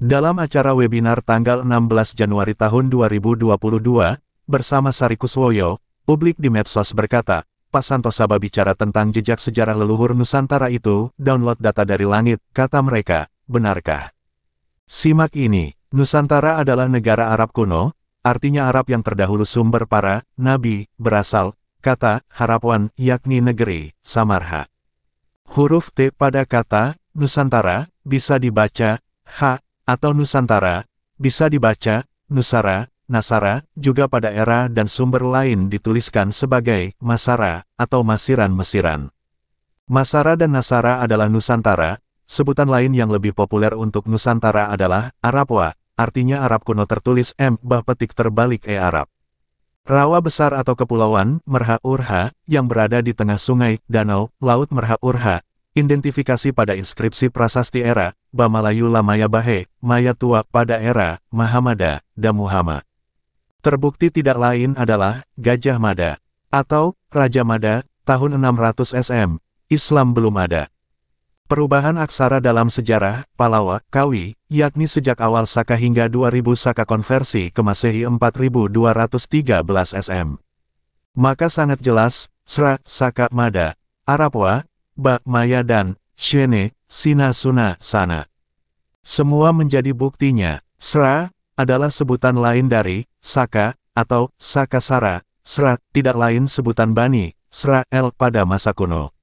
Dalam acara webinar tanggal 16 Januari tahun 2022, bersama Sari Kuswoyo, publik di medsos berkata, Pak Santosaba bicara tentang jejak sejarah leluhur Nusantara itu, download data dari langit, kata mereka, benarkah? Simak ini, Nusantara adalah negara Arab kuno, artinya Arab yang terdahulu sumber para, nabi, berasal, kata, harapan, yakni negeri, Samarha. Huruf T pada kata, Nusantara, bisa dibaca, H, atau Nusantara, bisa dibaca, Nusara, Nasara, juga pada era dan sumber lain dituliskan sebagai Masara atau Masiran-Mesiran. Masara dan Nasara adalah Nusantara, sebutan lain yang lebih populer untuk Nusantara adalah Arabwa, artinya Arab kuno tertulis M bah petik terbalik E Arab. Rawa besar atau kepulauan, Merha Urha, yang berada di tengah sungai, danau, laut Merha Urha, Identifikasi pada inskripsi prasasti era, Bamalayu Lamaya Bahe, Maya Tua, pada era, Mahamada, dan Muhammad Terbukti tidak lain adalah, Gajah Mada, atau, Raja Mada, tahun 600 SM, Islam belum ada. Perubahan aksara dalam sejarah, Palawa, Kawi, yakni sejak awal Saka hingga 2000 Saka konversi ke Masehi 4213 SM. Maka sangat jelas, Sra, Saka, Mada, Arapwa, Bak Maya dan Shene, Sinasuna sana. Semua menjadi buktinya, Sra, adalah sebutan lain dari Saka, atau Sakasara, Sra, tidak lain sebutan Bani, Sra El pada masa kuno.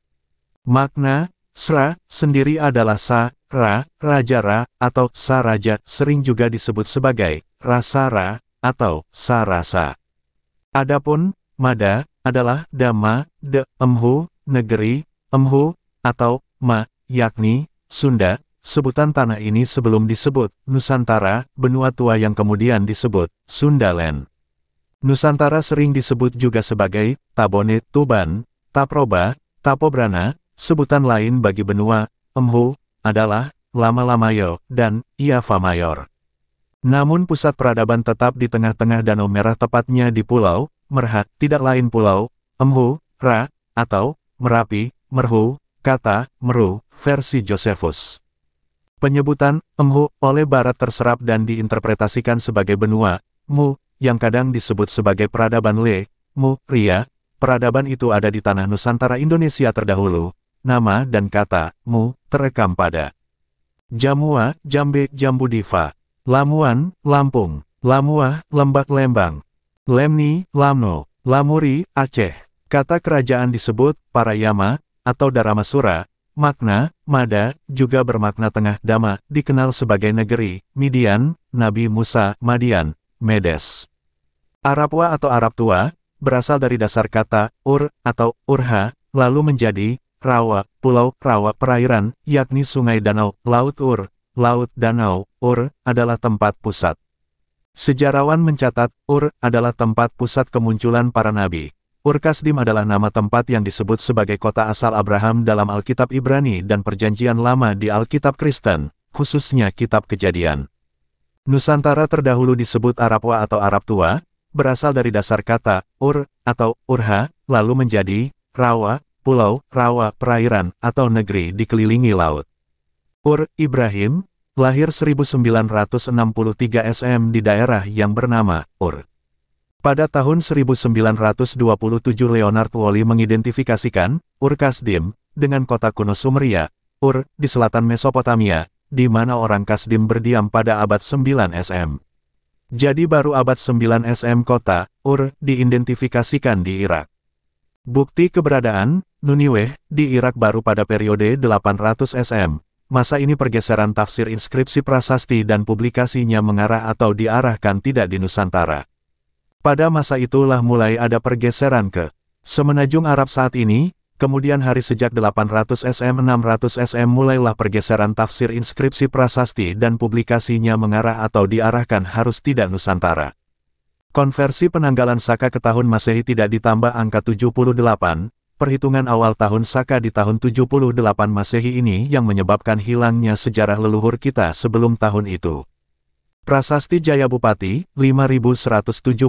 Makna, Sra, sendiri adalah Sa, Ra, Raja Ra, atau Sa Raja, sering juga disebut sebagai Rasa Ra, atau Sa Rasa. Adapun, Mada, adalah dama De, Emhu, negeri, Emhu, atau Ma, yakni Sunda, sebutan tanah ini sebelum disebut Nusantara, benua tua yang kemudian disebut Sundaland. Nusantara sering disebut juga sebagai Tabone Tuban, Taproba, Tapobrana, sebutan lain bagi benua Emhu adalah Lama Lamayo dan Iafa Mayor. Namun pusat peradaban tetap di tengah-tengah Danau Merah tepatnya di Pulau Merhat, tidak lain Pulau Emhu, Ra, atau Merapi, merhu, kata, meru, versi Josephus. Penyebutan, emhu, oleh barat terserap dan diinterpretasikan sebagai benua, mu, yang kadang disebut sebagai peradaban le, mu, ria, peradaban itu ada di tanah Nusantara Indonesia terdahulu, nama dan kata, mu, terekam pada. Jamua, Jambe, Jambudiva, Lamuan, Lampung, Lamuah, Lembak Lembang, Lemni, Lamno, Lamuri, Aceh. Kata kerajaan disebut, Parayama, atau Dharamasura, makna, Mada, juga bermakna tengah dama, dikenal sebagai negeri, Midian, Nabi Musa, Madian, Medes. Arabwa atau Arab Tua, berasal dari dasar kata, Ur, atau Urha, lalu menjadi, Rawa, Pulau, Rawa Perairan, yakni Sungai Danau, Laut Ur, Laut Danau, Ur, adalah tempat pusat. Sejarawan mencatat, Ur adalah tempat pusat kemunculan para nabi. Urkasdim adalah nama tempat yang disebut sebagai kota asal Abraham dalam Alkitab Ibrani dan Perjanjian Lama di Alkitab Kristen, khususnya Kitab Kejadian. Nusantara terdahulu disebut Arabwa atau Arab Tua, berasal dari dasar kata ur atau urha, lalu menjadi rawa, pulau, rawa, perairan, atau negeri dikelilingi laut. Ur Ibrahim lahir 1963 SM di daerah yang bernama Ur. Pada tahun 1927 Leonard Woli mengidentifikasikan Ur-Kasdim dengan kota kuno Sumeria, Ur, di selatan Mesopotamia, di mana orang Kasdim berdiam pada abad 9 SM. Jadi baru abad 9 SM kota, Ur, diidentifikasikan di Irak. Bukti keberadaan, Nuniweh, di Irak baru pada periode 800 SM. Masa ini pergeseran tafsir inskripsi prasasti dan publikasinya mengarah atau diarahkan tidak di Nusantara. Pada masa itulah mulai ada pergeseran ke semenanjung Arab saat ini, kemudian hari sejak 800 SM 600 SM mulailah pergeseran tafsir inskripsi prasasti dan publikasinya mengarah atau diarahkan harus tidak Nusantara. Konversi penanggalan Saka ke tahun Masehi tidak ditambah angka 78, perhitungan awal tahun Saka di tahun 78 Masehi ini yang menyebabkan hilangnya sejarah leluhur kita sebelum tahun itu. Prasasti Jaya Bupati, 5171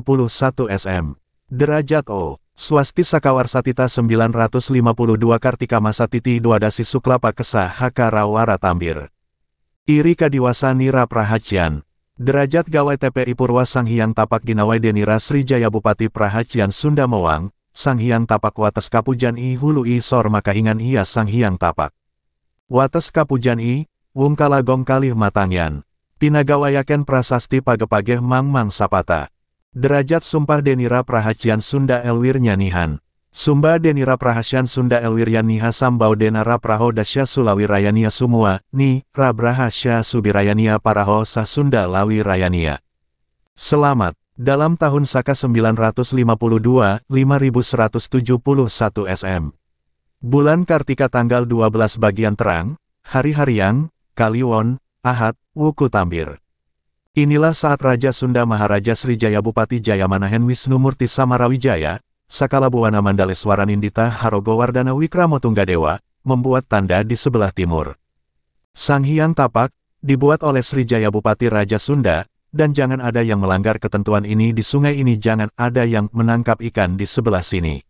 SM. Derajat O. Swasti Sakawarsatita 952 Kartika Masatiti Dwadasi Suklapa Kesa Rawara Tambir. Iri Kadiwasani Raprahacian. Derajat Gawai TPI Purwa Sanghyang Tapak Ginawai Denira Sri Jayabupati Bupati Prahacian Sunda Sang Sanghyang Tapak Wates Kapujan I Hulu I Sor Maka Ingan Sang Sanghyang Tapak. Wates Kapujan I, Wungkala Gong Kalih Matangyan. Pinagawayaken prasasti pagepage mang-mang sapata. Derajat sumpah denira prahacian Sunda elwir nyanihan. Sumba denira Prahacian Sunda elwir yaniha sambau denara praho dasya sulawi rayania sumua, ni, rabrahasya subirayania paraho sah Sunda lawi rayania. Selamat. Dalam tahun Saka 952, 5171 SM. Bulan Kartika tanggal 12 bagian terang, hari Hariang, Kaliwon, Ahad, Wuku Tambir. Inilah saat Raja Sunda Maharaja Sri Jaya Bupati Jayamanahen Wisnumurti Samarawijaya, Sakala Buwana Mandaleswaran Indita Harogo Wardana Wikramo membuat tanda di sebelah timur. Sang Hyang Tapak, dibuat oleh Sri Jaya Bupati Raja Sunda, dan jangan ada yang melanggar ketentuan ini di sungai ini jangan ada yang menangkap ikan di sebelah sini.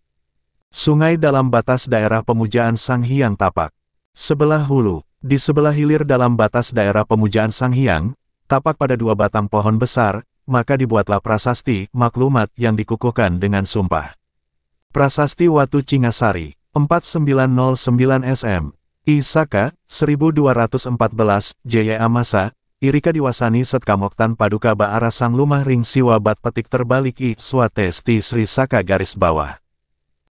Sungai dalam batas daerah pemujaan Sang Hyang Tapak. Sebelah hulu, di sebelah hilir dalam batas daerah pemujaan Sang Hyang, tapak pada dua batang pohon besar, maka dibuatlah prasasti maklumat yang dikukuhkan dengan sumpah. Prasasti Watu Cingasari, 4909 SM, Isaka, 1214 Jaya e Amasa, Irika Diwasani Setkamoktan Paduka Baara Sang Lumah Ring Siwa Bat Petik Terbalik I Swatesti Sri Saka Garis Bawah.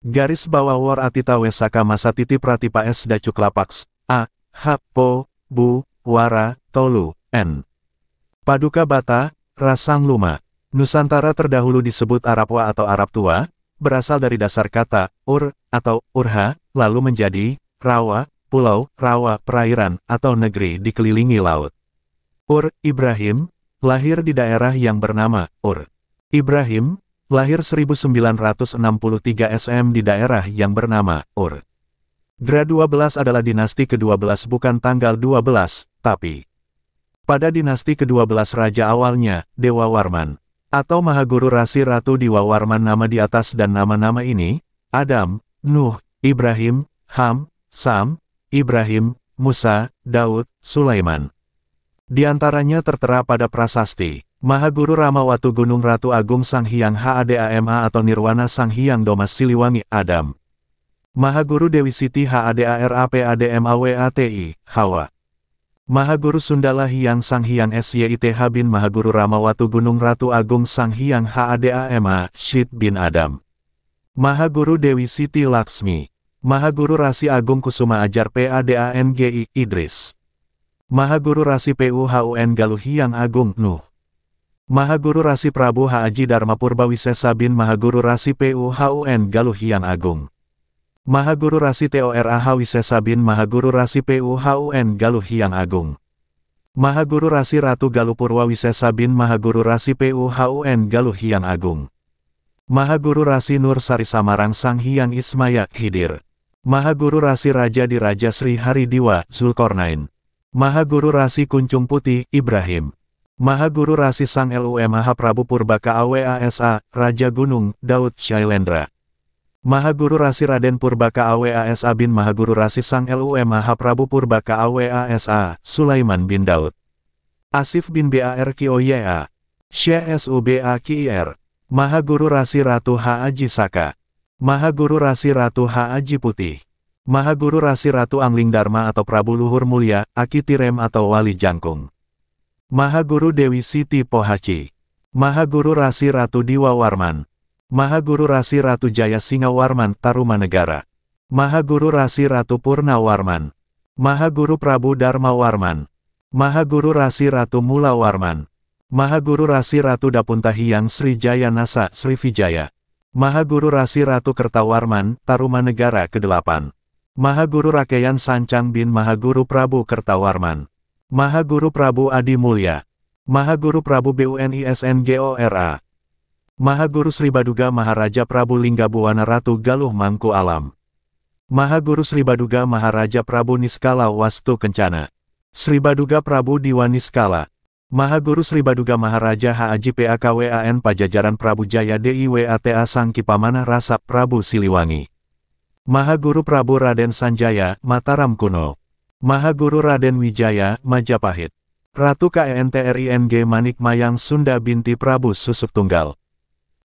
Garis Bawah War Atita Wesaka Masa Titi Pratipa S Dacuk Lapaks, A, Hapo, Bu, Wara, Tolu, N. Paduka Bata, Rasang Luma. Nusantara terdahulu disebut Arabwa atau Arab Tua, berasal dari dasar kata ur atau urha, lalu menjadi rawa, pulau, rawa, perairan, atau negeri dikelilingi laut. Ur Ibrahim, lahir di daerah yang bernama Ur. Ibrahim, lahir 1963 SM di daerah yang bernama Ur. Dra 12 adalah dinasti ke-12 bukan tanggal 12, tapi pada dinasti ke-12 raja awalnya, Dewa Warman, atau Mahaguru Rasi Ratu Dewa Warman nama di atas dan nama-nama ini, Adam, Nuh, Ibrahim, Ham, Sam, Ibrahim, Musa, Daud, Sulaiman. Di antaranya tertera pada prasasti, Mahaguru Watu Gunung Ratu Agung Sang Hyang HADAMA atau Nirwana Sang Hyang Domas Siliwangi, Adam, Mahaguru Dewi Siti HADARAPADMAWATI, Hawa. Mahaguru Sundala Hyang Sang Hyang SYITH bin Mahaguru Ramawatu Gunung Ratu Agung Sang Hyang HADAMA, Syid bin Adam. Mahaguru Dewi Siti Laksmi. Mahaguru Rasi Agung Kusuma Ajar PADANGI, Idris. Mahaguru Rasi PUHUN Galuh Hyang Agung, Nuh. Mahaguru Rasi Prabu Haji Dharma Purbawisesa bin Mahaguru Rasi PUHUN Galuh Hyang Agung. Mahaguru Rasi TOR Wisesa bin Mahaguru Rasi PUHUN Galuh Hyang Agung. Mahaguru Rasi Ratu Galuh Purwa Wisesa bin Mahaguru Rasi PUHUN Galuh Hyang Agung. Mahaguru Rasi Nur Sari Samarang Sang Hyang Ismaya Hidir. Mahaguru Rasi Raja di Raja Sri Diwa Zulkornain. Mahaguru Rasi Kuncung Putih Ibrahim. Mahaguru Rasi Sang LUMH Prabu Purbaka AWASA Raja Gunung Daud Shailendra. Mahaguru Rasi Raden Purbaka AWASA bin Mahaguru Rasi Sang LUM Maha Prabu Purbaka AWASA, Sulaiman bin Daud. Asif bin BAR KIOYA, Syekh SUBA KIR, Mahaguru Rasi Ratu Haji Saka, Mahaguru Rasi Ratu Haji Putih, Mahaguru Rasi Ratu Angling Dharma atau Prabu Luhur Mulia, Akitirem atau Wali Jangkung. Mahaguru Dewi Siti Pohaci, Mahaguru Rasi Ratu Diwa Warman, Mahaguru Rasi Ratu Jaya Singawarman Tarumanegara. Mahaguru Rasi Ratu Purnawarman. Mahaguru Prabu Dharma Warman. Mahaguru Rasi Ratu Mula Warman. Mahaguru Rasi Ratu Dapuntahiyang Sri Jaya Nasa Sri Vijaya. Mahaguru Rasi Ratu Kertawarman Tarumanegara ke-8. Mahaguru Rakeyan Sancang bin Mahaguru Prabu Kertawarman. Mahaguru Prabu Adi Mulya. Mahaguru Prabu BUNISNGORA. Mahaguru Sri Baduga Maharaja Prabu Lingga Buwana Ratu Galuh Mangku Alam. Mahaguru Sri Baduga Maharaja Prabu Niskala Wastu Kencana. Sri Baduga Prabu Diwa Niskala. Mahaguru Sri Baduga Maharaja Haji PAKWAN Pajajaran Prabu Jaya DIWATA Sangki Pamana Rasap Prabu Siliwangi. Mahaguru Prabu Raden Sanjaya, Mataram Kuno. Mahaguru Raden Wijaya, Majapahit. Ratu KENTRING Manik Mayang Sunda binti Prabu Susuk Tunggal.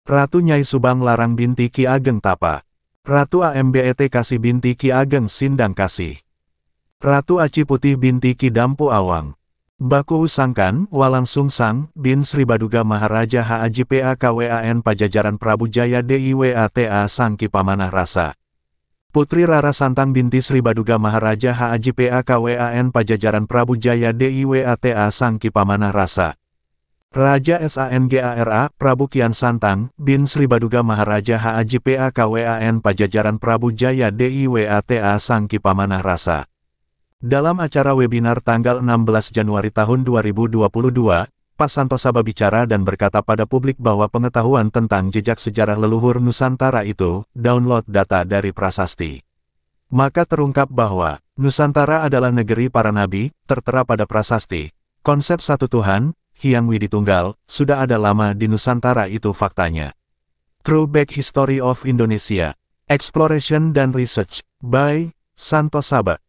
Ratu Nyai Subang Larang binti Ki Ageng Tapa. Ratu AMBET Kasih binti Ki Ageng Sindang Kasih. Ratu Aci Putih binti Ki Dampu Awang. Baku Usangkan, Walang Sungsang, bin Sri Baduga Maharaja KWAN Pajajaran Prabu Jaya DIWATA Sangki Pamanah Rasa. Putri Rara Santang binti Sri Baduga Maharaja KWAN Pajajaran Prabu Jaya DIWATA Sangki Pamanah Rasa. Raja SANGARA Prabu Kian Santang, bin Sri Baduga Maharaja KWAN Pajajaran Prabu Jaya DIWATA Sangki Pamanah Rasa. Dalam acara webinar tanggal 16 Januari tahun 2022, Pak Santosaba bicara dan berkata pada publik bahwa pengetahuan tentang jejak sejarah leluhur Nusantara itu, download data dari prasasti. Maka terungkap bahwa, Nusantara adalah negeri para nabi, tertera pada prasasti. Konsep satu Tuhan, Hyang Widi Tunggal, sudah ada lama di Nusantara itu faktanya. True Back History of Indonesia, Exploration dan Research, by Santo Sabah.